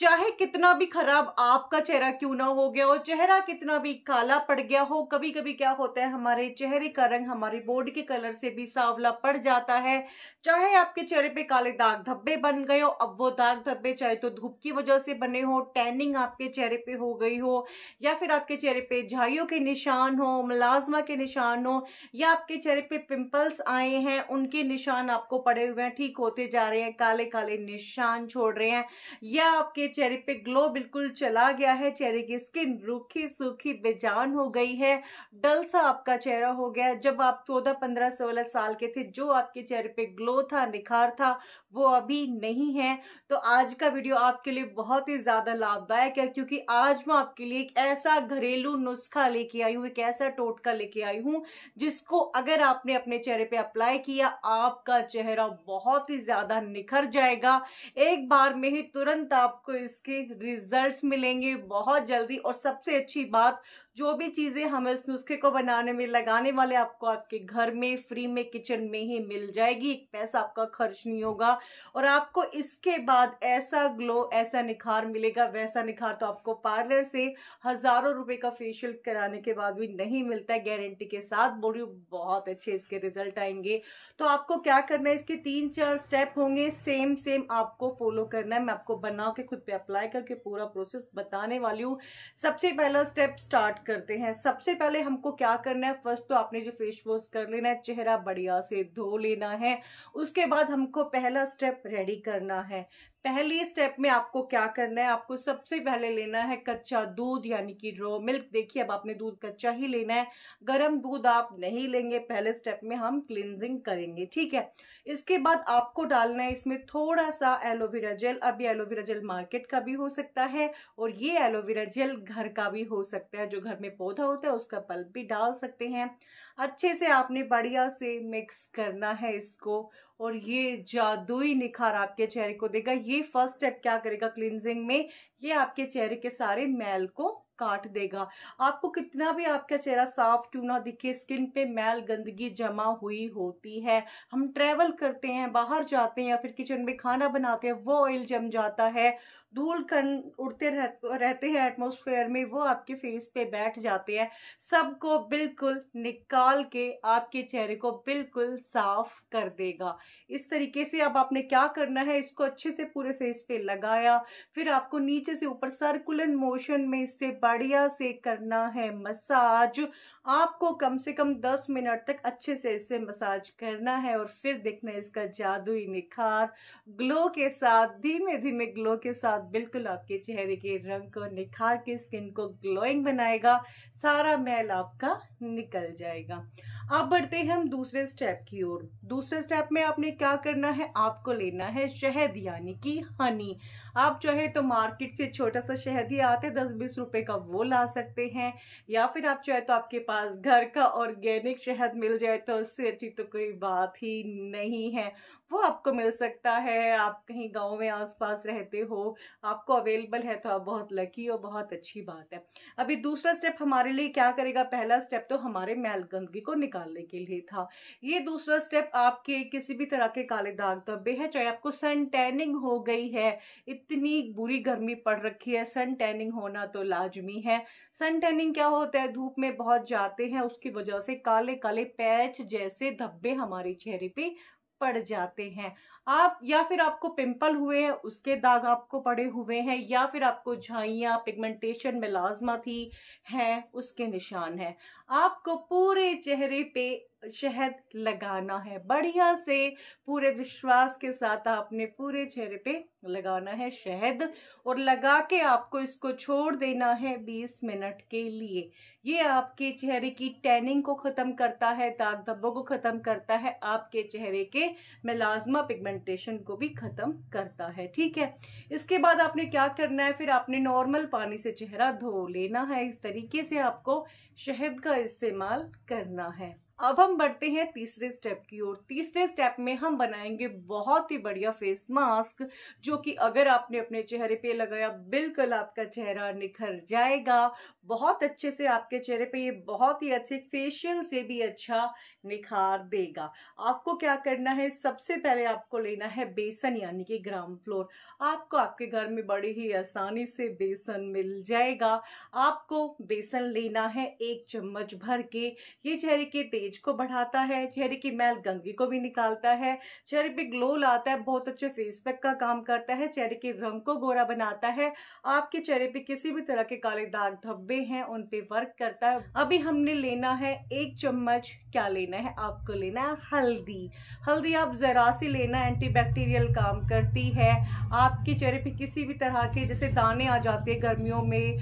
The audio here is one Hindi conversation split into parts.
चाहे कितना भी खराब आपका चेहरा क्यों ना हो गया हो चेहरा कितना भी काला पड़ गया हो कभी कभी क्या होता है हमारे चेहरे का रंग हमारे बॉडी के कलर से भी सावला पड़ जाता है चाहे आपके चेहरे पे काले दाग धब्बे बन गए हो अब वो दाग धब्बे चाहे तो धूप की वजह से बने हो टैनिंग आपके चेहरे पे हो गई हो या फिर आपके चेहरे पे झाइयों के निशान हो मुलाजमा के निशान हो या आपके चेहरे पे पिम्पल्स आए हैं उनके निशान आपको पड़े हुए हैं ठीक होते जा रहे हैं काले काले निशान छोड़ रहे हैं या आपके चेहरे पे ग्लो बिल्कुल चला गया है चेहरे की स्किन रूखी सूखी बेजान हो गई है डल सा आपका चेहरा हो गया जब आप चौदह पंद्रह सोलह साल के थे जो आपके चेहरे पे ग्लो था निखार था वो अभी नहीं है तो आज का वीडियो आपके लिए बहुत ही ज़्यादा लाभदायक है क्योंकि आज मैं आपके लिए एक ऐसा घरेलू नुस्खा लेके आई हूँ एक ऐसा टोटका लेके आई हूँ जिसको अगर आपने अपने चेहरे पे अप्लाई किया आपका चेहरा बहुत ही ज़्यादा निखर जाएगा एक बार में ही तुरंत आपको इसके रिजल्ट्स मिलेंगे बहुत जल्दी और सबसे अच्छी बात जो भी चीज़ें हमें इस नुस्खे को बनाने में लगाने वाले आपको आपके घर में फ्री में किचन में ही मिल जाएगी एक पैसा आपका खर्च नहीं होगा और आपको इसके बाद ऐसा ग्लो ऐसा निखार मिलेगा वैसा निखार तो आपको पार्लर से हज़ारों रुपए का फेशियल कराने के बाद भी नहीं मिलता है गारंटी के साथ बोल बहुत अच्छे इसके रिजल्ट आएंगे तो आपको क्या करना है इसके तीन चार स्टेप होंगे सेम सेम आपको फॉलो करना है मैं आपको बना के खुद पे अप्लाई करके पूरा प्रोसेस बताने वाली हूँ सबसे पहला स्टेप स्टार्ट करते हैं सबसे पहले हमको क्या करना है फर्स्ट तो आपने जो फेस वॉश कर लेना है चेहरा बढ़िया से धो लेना है उसके बाद हमको पहला स्टेप रेडी करना है पहले स्टेप में आपको क्या करना है आपको सबसे पहले लेना है कच्चा दूध यानी कि रो मिल्क देखिए अब आपने दूध कच्चा ही लेना है गर्म दूध आप नहीं लेंगे पहले स्टेप में हम क्लिनजिंग करेंगे ठीक है इसके बाद आपको डालना है इसमें थोड़ा सा एलोवेरा जेल अब एलोवेरा जेल मार्केट का भी हो सकता है और ये एलोवेरा जेल घर का भी हो सकता है जो घर में पौधा होता है उसका पल्प भी डाल सकते हैं अच्छे से आपने बढ़िया से मिक्स करना है इसको और ये जादुई निखार आपके चेहरे को देगा ये फर्स्ट स्टेप क्या करेगा क्लिनजिंग में ये आपके चेहरे के सारे मैल को काट देगा आपको कितना भी आपका चेहरा साफ क्यों ना दिखे स्किन पे मैल गंदगी जमा हुई होती है हम ट्रेवल करते हैं बाहर जाते हैं या फिर किचन में खाना बनाते हैं वो ऑयल जम जाता है धूल कण उड़ते रह, रहते हैं एटमोसफेयर में वो आपके फेस पे बैठ जाते हैं सबको बिल्कुल निकाल के आपके चेहरे को बिल्कुल साफ कर देगा इस तरीके से अब आपने क्या करना है इसको अच्छे से पूरे फेस पे लगाया फिर आपको नीचे से ऊपर सर्कुलर मोशन में इससे बढ़िया से करना है मसाज आपको कम से कम 10 मिनट तक अच्छे से इसे मसाज करना है और फिर देखना है इसका जादुई निखार ग्लो के साथ धीमे धीमे ग्लो के साथ बिल्कुल आपके चेहरे के रंग को निखार के स्किन को ग्लोइंग बनाएगा सारा मैल आपका निकल जाएगा अब बढ़ते हैं हम दूसरे स्टेप की ओर दूसरे स्टेप में आपने क्या करना है आपको लेना है शहद यानी कि हनी आप चाहे तो मार्केट से छोटा सा शहद ही आते दस बीस रुपए का वो ला सकते हैं या फिर आप चाहे तो आपके पास घर का ऑर्गेनिक शहद मिल जाए तो उससे अच्छी तो कोई बात ही नहीं है वो आपको मिल सकता है आप कहीं गांव में आसपास रहते हो आपको अवेलेबल है तो आप बहुत लकी हो बहुत अच्छी बात है अभी दूसरा स्टेप हमारे लिए क्या करेगा पहला स्टेप तो हमारे मैल गंदगी को निकालने के लिए था ये दूसरा स्टेप आपके किसी भी तरह के काले दाग धब्बे हैं चाहे आपको सन टैनिंग हो गई है इतनी बुरी गर्मी पड़ रखी है सन टैनिंग होना तो लाजमी गर्मी है सन टैनिंग क्या होता है धूप में बहुत जाते हैं उसकी वजह से काले काले पैच जैसे धब्बे हमारे चेहरे पे पड़ जाते हैं आप या फिर आपको पिंपल हुए हैं उसके दाग आपको पड़े हुए हैं या फिर आपको झाइयाँ पिगमेंटेशन मिलाजमा थी हैं उसके निशान हैं आपको पूरे चेहरे पे शहद लगाना है बढ़िया से पूरे विश्वास के साथ आपने पूरे चेहरे पे लगाना है शहद और लगा के आपको इसको छोड़ देना है 20 मिनट के लिए ये आपके चेहरे की टैनिंग को ख़त्म करता है दाग धब्बों को ख़त्म करता है आपके चेहरे के मिलाजमा पिगमेंटेशन को भी ख़त्म करता है ठीक है इसके बाद आपने क्या करना है फिर आपने नॉर्मल पानी से चेहरा धो लेना है इस तरीके से आपको शहद का इस्तेमाल करना है अब हम बढ़ते हैं तीसरे स्टेप की ओर तीसरे स्टेप में हम बनाएंगे बहुत ही बढ़िया फेस मास्क जो कि अगर आपने अपने चेहरे पे लगाया बिल्कुल आपका चेहरा निखर जाएगा बहुत अच्छे से आपके चेहरे पे ये बहुत ही अच्छे फेशियल से भी अच्छा निखार देगा आपको क्या करना है सबसे पहले आपको लेना है बेसन यानी कि ग्राम फ्लोर आपको आपके घर में बड़ी ही आसानी से बेसन मिल जाएगा आपको बेसन लेना है एक चम्मच भर के ये चेहरे के तेज को बढ़ाता है चेहरे की मैल गंगी को भी निकालता है चेहरे पे ग्लो लाता है बहुत अच्छे फेस पैक का काम करता है चेहरे के रंग को गोरा बनाता है आपके चेहरे पे किसी भी तरह के काले दाग धब्बे हैं उन पे वर्क करता है अभी हमने लेना है एक चम्मच क्या लेना लेना है आपको लेना है हल्दी हल्दी आप ज़रा सी लेना एंटीबैक्टीरियल काम करती है आपके चेहरे पे किसी भी तरह के जैसे दाने आ जाते हैं गर्मियों में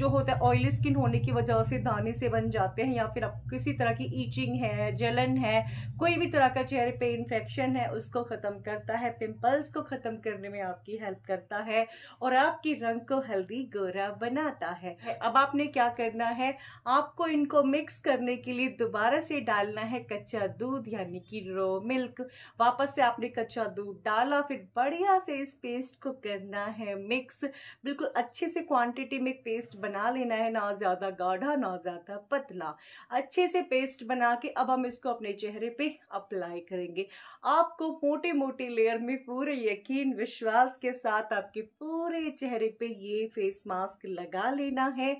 जो होता है ऑयली स्किन होने की वजह से दाने से बन जाते हैं या फिर आप किसी तरह की ईचिंग है जलन है कोई भी तरह का चेहरे पर इन्फेक्शन है उसको ख़त्म करता है पिंपल्स को ख़त्म करने में आपकी हेल्प करता है और आपकी रंग को हल्दी गोरा बनाता है अब आपने क्या करना है आपको इनको मिक्स करने के लिए दोबारा से डालना डालना है कच्चा दूध यानी कि रो मिल्क वापस से आपने कच्चा दूध डाला फिर बढ़िया से इस पेस्ट को करना है मिक्स बिल्कुल अच्छे से क्वांटिटी में पेस्ट बना लेना है ना ज़्यादा गाढ़ा ना ज़्यादा पतला अच्छे से पेस्ट बना के अब हम इसको अपने चेहरे पर अप्लाई करेंगे आपको मोटे मोटे लेयर में पूरे यकीन विश्वास के साथ आपके पूरे चेहरे पर ये फेस मास्क लगा लेना है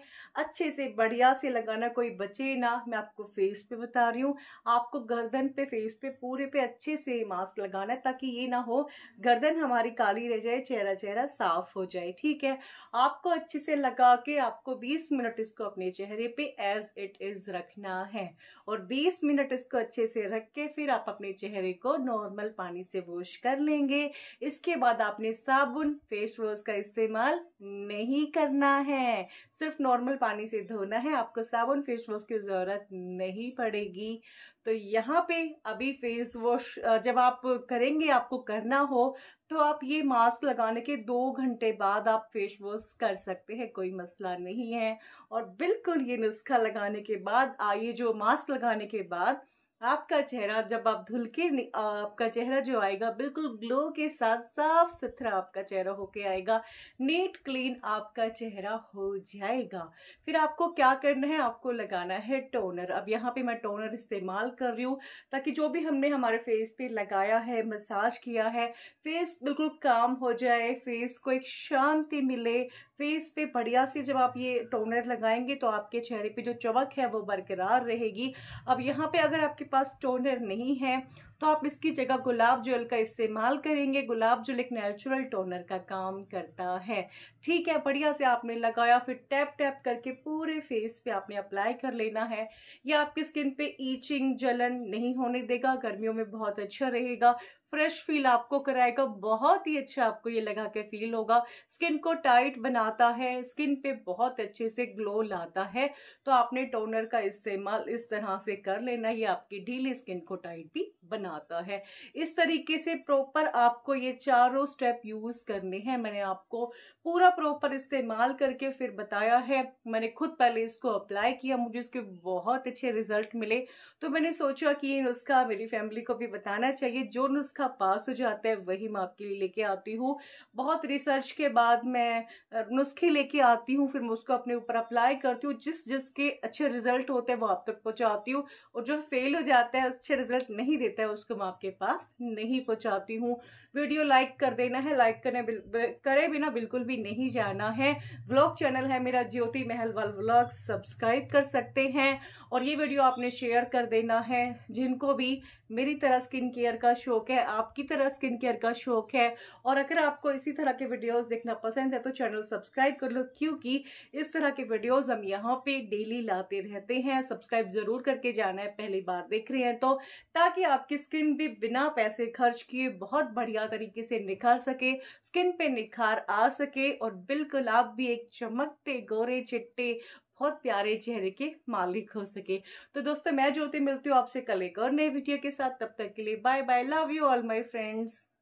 अच्छे से बढ़िया से लगाना कोई बचे ना मैं आपको फेस पे बता रही हूँ आपको गर्दन पे फेस पे पूरे पे अच्छे से मास्क लगाना है ताकि ये ना हो गर्दन हमारी काली रह जाए चेहरा चेहरा साफ हो जाए ठीक है आपको अच्छे से लगा के आपको 20 मिनट इसको अपने चेहरे पे एज इट इज़ रखना है और 20 मिनट इसको अच्छे से रख के फिर आप अपने चेहरे को नॉर्मल पानी से वॉश कर लेंगे इसके बाद आपने साबुन फेस वॉश का इस्तेमाल नहीं करना है सिर्फ नॉर्मल पानी से धोना है आपको साबुन फेस वॉश की ज़रूरत नहीं पड़ेगी तो यहाँ पे अभी फेस वॉश जब आप करेंगे आपको करना हो तो आप ये मास्क लगाने के दो घंटे बाद आप फेस वॉश कर सकते हैं कोई मसला नहीं है और बिल्कुल ये नुस्खा लगाने के बाद आइए जो मास्क लगाने के बाद आपका चेहरा जब आप धुल के आपका चेहरा जो आएगा बिल्कुल ग्लो के साथ साफ सुथरा आपका चेहरा होके आएगा नीट क्लीन आपका चेहरा हो जाएगा फिर आपको क्या करना है आपको लगाना है टोनर अब यहाँ पे मैं टोनर इस्तेमाल कर रही हूँ ताकि जो भी हमने हमारे फेस पे लगाया है मसाज किया है फेस बिल्कुल काम हो जाए फेस को एक शांति मिले फेस पे बढ़िया से जब आप ये टोनर लगाएंगे तो आपके चेहरे पे जो चमक है वो बरकरार रहेगी अब यहाँ पे अगर आपके पास टोनर नहीं है तो आप इसकी जगह गुलाब जल का इस्तेमाल करेंगे गुलाब जल एक नेचुरल टोनर का काम करता है ठीक है बढ़िया से आपने लगाया फिर टैप टैप करके पूरे फेस पे आपने अप्लाई कर लेना है या आपकी स्किन पे ईचिंग जलन नहीं होने देगा गर्मियों में बहुत अच्छा रहेगा फ्रेश फील आपको कराएगा बहुत ही अच्छा आपको ये लगा के फील होगा स्किन को टाइट बनाता है स्किन पे बहुत अच्छे से ग्लो लाता है तो आपने टोनर का इस्तेमाल इस तरह से कर लेना ये आपकी ढीली स्किन को टाइट भी बना बनाता है इस तरीके से प्रॉपर आपको ये चारों स्टेप यूज़ करने हैं मैंने आपको पूरा प्रॉपर इस्तेमाल करके फिर बताया है मैंने खुद पहले इसको अप्लाई किया मुझे इसके बहुत अच्छे रिजल्ट मिले तो मैंने सोचा कि ये नुस्खा मेरी फैमिली को भी बताना चाहिए जो नुस्खा पास हो जाता है वही मैं आपके लिए लेके आती हूँ बहुत रिसर्च के बाद मैं नुस्खे लेके आती हूँ फिर मैं उसको अपने ऊपर अप्लाई करती हूँ जिस जिसके अच्छे रिजल्ट होते हैं वो आप तक पहुँचाती हूँ और जो फेल हो जाता है अच्छे रिजल्ट नहीं देता है को मैं आपके पास नहीं पहुंचाती हूँ वीडियो लाइक कर देना है लाइक करने करे बिना बिल्कुल भी नहीं जाना है व्लॉग चैनल है मेरा ज्योति महल वाल व्लॉग सब्सक्राइब कर सकते हैं और ये वीडियो आपने शेयर कर देना है जिनको भी मेरी तरह स्किन केयर का शौक है आपकी तरह स्किन केयर का शौक है और अगर आपको इसी तरह के वीडियोज देखना पसंद है तो चैनल सब्सक्राइब कर लो क्योंकि इस तरह के वीडियोज हम यहाँ पे डेली लाते रहते हैं सब्सक्राइब जरूर करके जाना है पहली बार देख रहे हैं तो ताकि आपकी स्किन भी बिना पैसे खर्च किए बहुत बढ़िया तरीके से निखार सके स्किन पे निखार आ सके और बिल्कुल आप भी एक चमकते गोरे चिट्टे बहुत प्यारे चेहरे के मालिक हो सके तो दोस्तों मैं ज्योति मिलती हूँ आपसे कल एक और नए वीडियो के साथ तब तक के लिए bye bye love you all my friends